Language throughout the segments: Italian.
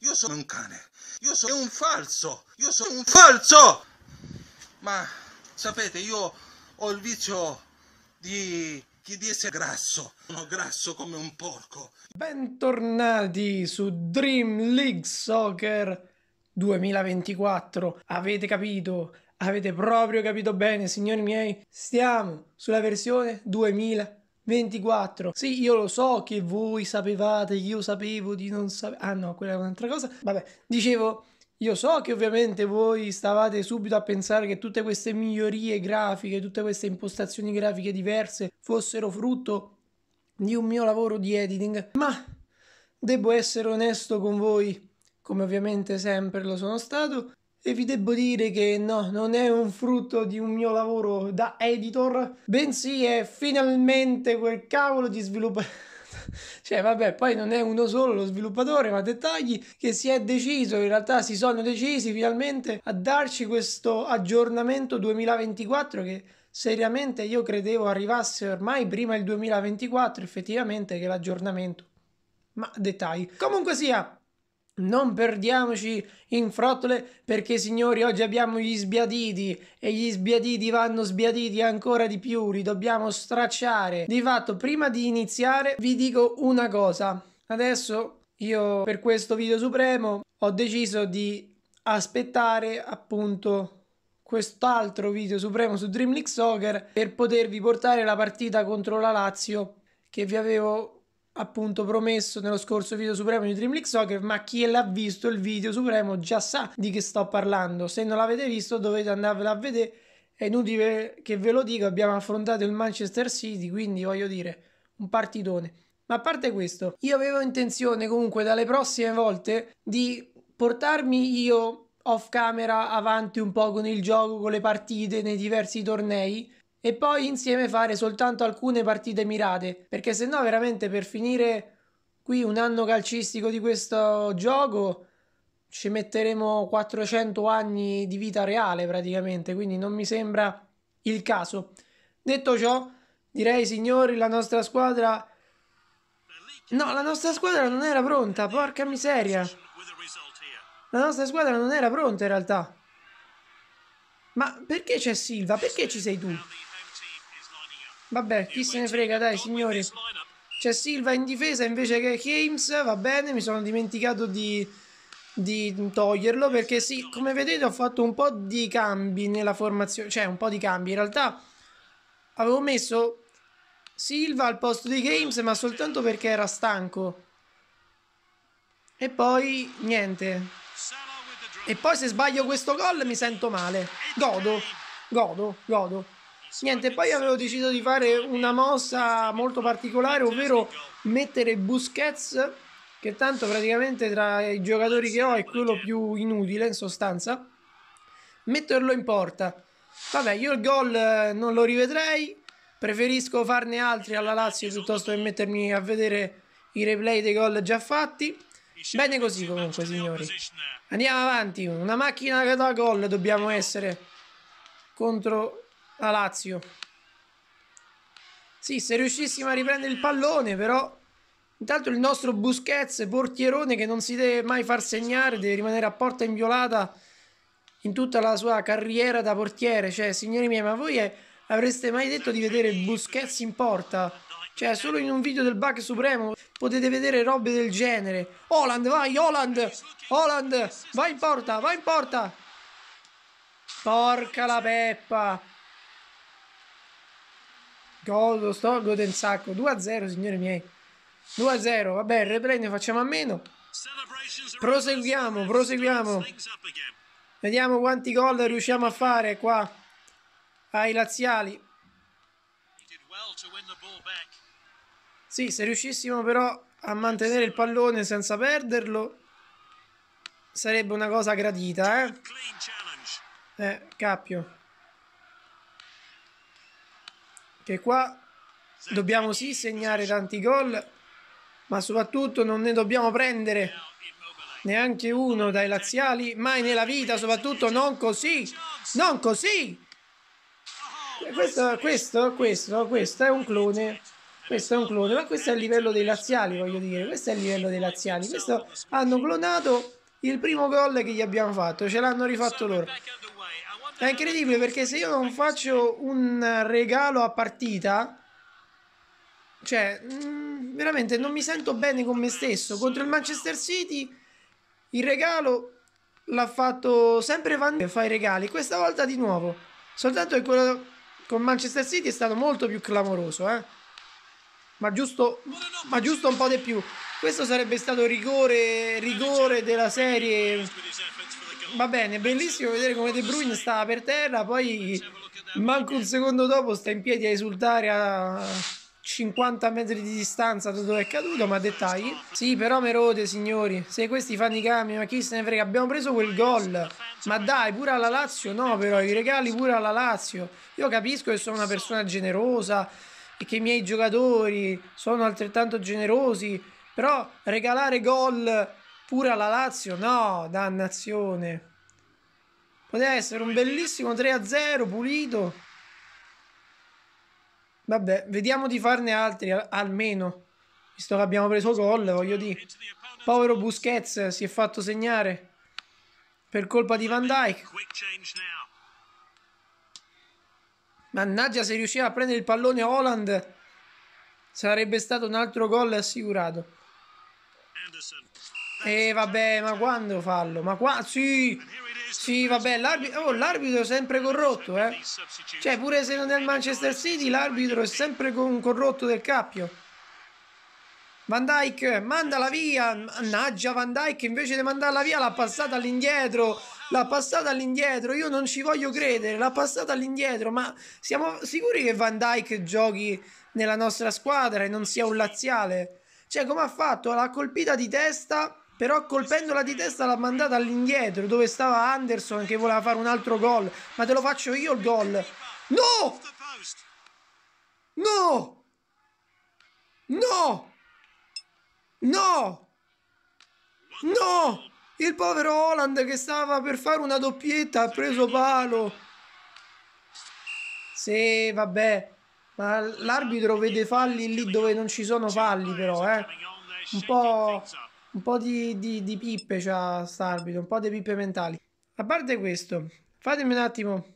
Io sono un cane. Io sono un falso. Io sono un falso. Ma sapete, io ho il vizio di di essere grasso, sono grasso come un porco. Bentornati su Dream League Soccer 2024. Avete capito? Avete proprio capito bene, signori miei? Stiamo sulla versione 2024. 24. Sì, io lo so che voi sapevate, io sapevo di non sapere. Ah no, quella è un'altra cosa. Vabbè, dicevo. Io so che ovviamente voi stavate subito a pensare che tutte queste migliorie grafiche, tutte queste impostazioni grafiche diverse fossero frutto di un mio lavoro di editing, ma devo essere onesto con voi, come ovviamente sempre lo sono stato, e vi devo dire che no, non è un frutto di un mio lavoro da editor, bensì è finalmente quel cavolo di sviluppatore. cioè, vabbè, poi non è uno solo lo sviluppatore, ma dettagli che si è deciso, in realtà si sono decisi finalmente a darci questo aggiornamento 2024 che seriamente io credevo arrivasse ormai prima il 2024, effettivamente che l'aggiornamento. Ma dettagli. Comunque sia, non perdiamoci in frottole perché signori oggi abbiamo gli sbiaditi e gli sbiaditi vanno sbiaditi ancora di più, li dobbiamo stracciare. Di fatto prima di iniziare vi dico una cosa, adesso io per questo video supremo ho deciso di aspettare appunto quest'altro video supremo su Dream League Soccer per potervi portare la partita contro la Lazio che vi avevo appunto promesso nello scorso video supremo di Dream League Soccer ma chi l'ha visto il video supremo già sa di che sto parlando se non l'avete visto dovete andarvelo a vedere è inutile che ve lo dico abbiamo affrontato il Manchester City quindi voglio dire un partitone ma a parte questo io avevo intenzione comunque dalle prossime volte di portarmi io off camera avanti un po' con il gioco con le partite nei diversi tornei e poi insieme fare soltanto alcune partite mirate, perché se no veramente per finire qui un anno calcistico di questo gioco ci metteremo 400 anni di vita reale praticamente, quindi non mi sembra il caso. Detto ciò, direi signori, la nostra squadra No, la nostra squadra non era pronta, porca miseria. La nostra squadra non era pronta in realtà. Ma perché c'è Silva? Perché ci sei tu? Vabbè, chi se ne frega, dai, signori. C'è Silva in difesa invece che Games, va bene, mi sono dimenticato di, di toglierlo perché sì, come vedete ho fatto un po' di cambi nella formazione, cioè un po' di cambi. In realtà avevo messo Silva al posto di Games ma soltanto perché era stanco. E poi niente. E poi se sbaglio questo gol mi sento male. Godo, godo, godo. Niente, poi avevo deciso di fare una mossa molto particolare, ovvero mettere Busquets, che tanto praticamente tra i giocatori che ho è quello più inutile in sostanza, metterlo in porta. Vabbè, io il gol eh, non lo rivedrei, preferisco farne altri alla Lazio piuttosto che mettermi a vedere i replay dei gol già fatti. Bene così comunque signori. Andiamo avanti, una macchina da gol dobbiamo essere contro la Lazio. Sì, se riuscissimo a riprendere il pallone, però... Intanto il nostro Busquets, portierone che non si deve mai far segnare, deve rimanere a porta inviolata in tutta la sua carriera da portiere. Cioè, signori miei, ma voi è... avreste mai detto di vedere Busquets in porta? Cioè, solo in un video del Bug Supremo potete vedere robe del genere. Holland, vai, Holland! Holland, vai in porta, vai in porta! Porca la peppa! Godo, sto godendo un sacco. 2-0, signori miei. 2-0, vabbè, il replay ne facciamo a meno. Proseguiamo, proseguiamo. Vediamo quanti gol riusciamo a fare qua ai laziali. Sì, se riuscissimo però a mantenere il pallone senza perderlo sarebbe una cosa gradita, eh. Eh, cappio che qua dobbiamo sì segnare tanti gol, ma soprattutto non ne dobbiamo prendere neanche uno dai laziali, mai nella vita, soprattutto non così, non così. Questo, questo, questo, questo è un clone. Questo è un clone, ma questo è il livello dei laziali, voglio dire. Questo è il livello dei laziali. Questo hanno clonato il primo gol che gli abbiamo fatto, ce l'hanno rifatto loro. È incredibile perché se io non faccio un regalo a partita, cioè, mh, mm, veramente non mi sento bene con me stesso. Contro il Manchester City il regalo l'ha fatto sempre Van Dijk fa i regali, questa volta di nuovo. Soltanto che quello con Manchester City è stato molto più clamoroso, eh. Ma giusto, ma giusto un po' di più. Questo sarebbe stato rigore, rigore della serie va bene, bellissimo vedere come De Bruyne stava per terra, poi manco un secondo dopo sta in piedi a esultare a 50 metri di distanza da dove è caduto, ma dettagli. Sì, però Merode, signori, se questi fanno i cambi, ma chi se ne frega, abbiamo preso quel gol. Ma dai, pure alla Lazio no, però, i regali pure alla Lazio. Io capisco che sono una persona generosa e che i miei giocatori sono altrettanto generosi, però regalare gol Pure alla Lazio? No, dannazione. Poteva essere un bellissimo 3-0 pulito. Vabbè, vediamo di farne altri almeno. Visto che abbiamo preso gol, voglio dire. Povero Busquets si è fatto segnare per colpa di Van Dyke. Mannaggia, se riusciva a prendere il pallone Holland sarebbe stato un altro gol assicurato. Anderson. E eh, vabbè, ma quando fallo? Ma qua sì! Sì, vabbè, l'arbitro, oh, l'arbitro è sempre corrotto, eh. Cioè, pure se non è il Manchester City, l'arbitro è sempre un corrotto del cappio. Van Dyke, mandala via. Mannaggia Van Dyke, invece di mandarla via l'ha passata all'indietro. L'ha passata all'indietro, io non ci voglio credere, l'ha passata all'indietro, ma siamo sicuri che Van Dyke giochi nella nostra squadra e non sia un laziale? Cioè, come ha fatto? L'ha colpita di testa però colpendola di testa l'ha mandata all'indietro dove stava Anderson che voleva fare un altro gol ma te lo faccio io il gol no no no no no il povero Holland che stava per fare una doppietta ha preso palo sì vabbè ma l'arbitro vede falli lì dove non ci sono falli però eh un po' un po' di, di, di pippe c'ha cioè, st'arbitro, un po' di pippe mentali. A parte questo, fatemi un attimo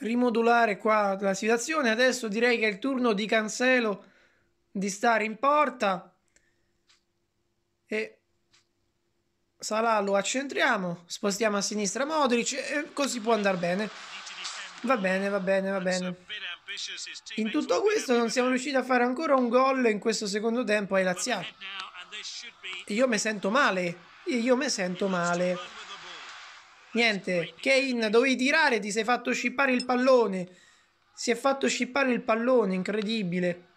rimodulare qua la situazione. Adesso direi che è il turno di Cancelo di stare in porta. E Salà lo accentriamo, spostiamo a sinistra Modric e così può andare bene. Va bene, va bene, va bene. In tutto questo non siamo riusciti a fare ancora un gol in questo secondo tempo ai Laziali. Io mi sento male. Io mi sento male. Niente, Kane, dovevi tirare, ti sei fatto scippare il pallone. Si è fatto scippare il pallone, incredibile.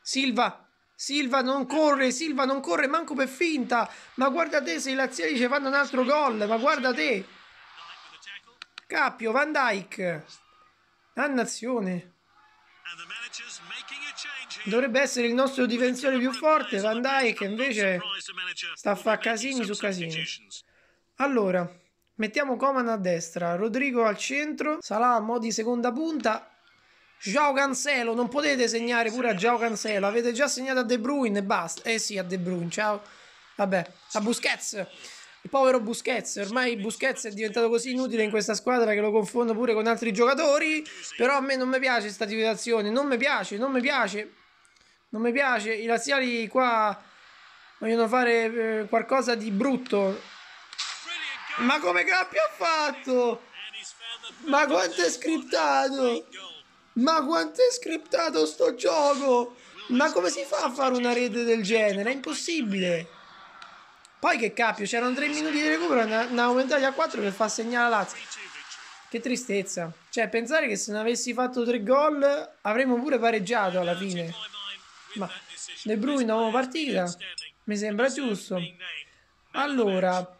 Silva, Silva non corre, Silva non corre, manco per finta. Ma guarda te se i laziali ci fanno un altro gol, ma guarda te. Cappio, Van Dyke. Dannazione. Dovrebbe essere il nostro difensore più forte, Van Dyke invece sta a fare casini su casini. Allora, mettiamo Coman a destra, Rodrigo al centro, Salah a mo' di seconda punta, Giao Cancelo, non potete segnare pure a Giao Cancelo, avete già segnato a De Bruyne e basta. Eh sì, a De Bruyne, ciao. Vabbè, a Busquets. Il povero Busquets, ormai Busquets è diventato così inutile in questa squadra che lo confondo pure con altri giocatori, però a me non mi piace questa situazione, non mi piace, non mi piace, non mi piace, i laziali qua vogliono fare eh, qualcosa di brutto. Ma come cappio ha fatto? Ma quanto è scriptato? Ma quanto è scriptato sto gioco? Ma come si fa a fare una rete del genere? È impossibile. Poi che cappio, c'erano 3 minuti di recupero, ne ha aumentati a 4 per far segnare la Lazio. Che tristezza. Cioè, pensare che se non avessi fatto 3 gol avremmo pure pareggiato alla fine. Ma De Bruyne nuova partita? Mi sembra giusto. Allora, ha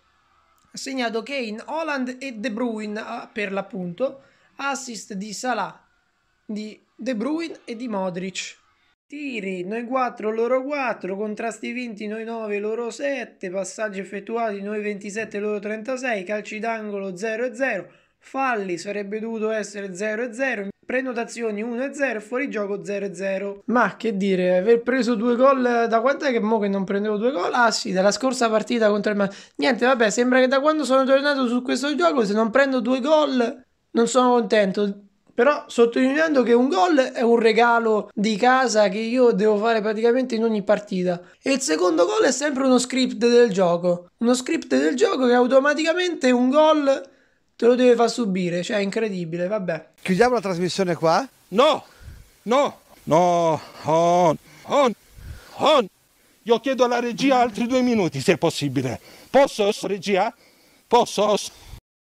segnato Kane, Holland e De Bruyne ah, per l'appunto. Assist di Salah, di De Bruyne e di Modric. Tiri, noi 4, loro 4, contrasti vinti, noi 9, loro 7, passaggi effettuati, noi 27, loro 36, calci d'angolo 0 e 0, falli sarebbe dovuto essere 0 e 0, prenotazioni 1 e 0, fuori gioco 0 e 0. Ma che dire, aver preso due gol, da quant'è che mo che non prendevo due gol? Ah sì, dalla scorsa partita contro il Man... Niente, vabbè, sembra che da quando sono tornato su questo gioco, se non prendo due gol non sono contento però sottolineando che un gol è un regalo di casa che io devo fare praticamente in ogni partita e il secondo gol è sempre uno script del gioco, uno script del gioco che automaticamente un gol te lo deve far subire, cioè è incredibile, vabbè. Chiudiamo la trasmissione qua? No! No! No! On! On! On! Io chiedo alla regia altri due minuti se è possibile. Posso, regia? Posso?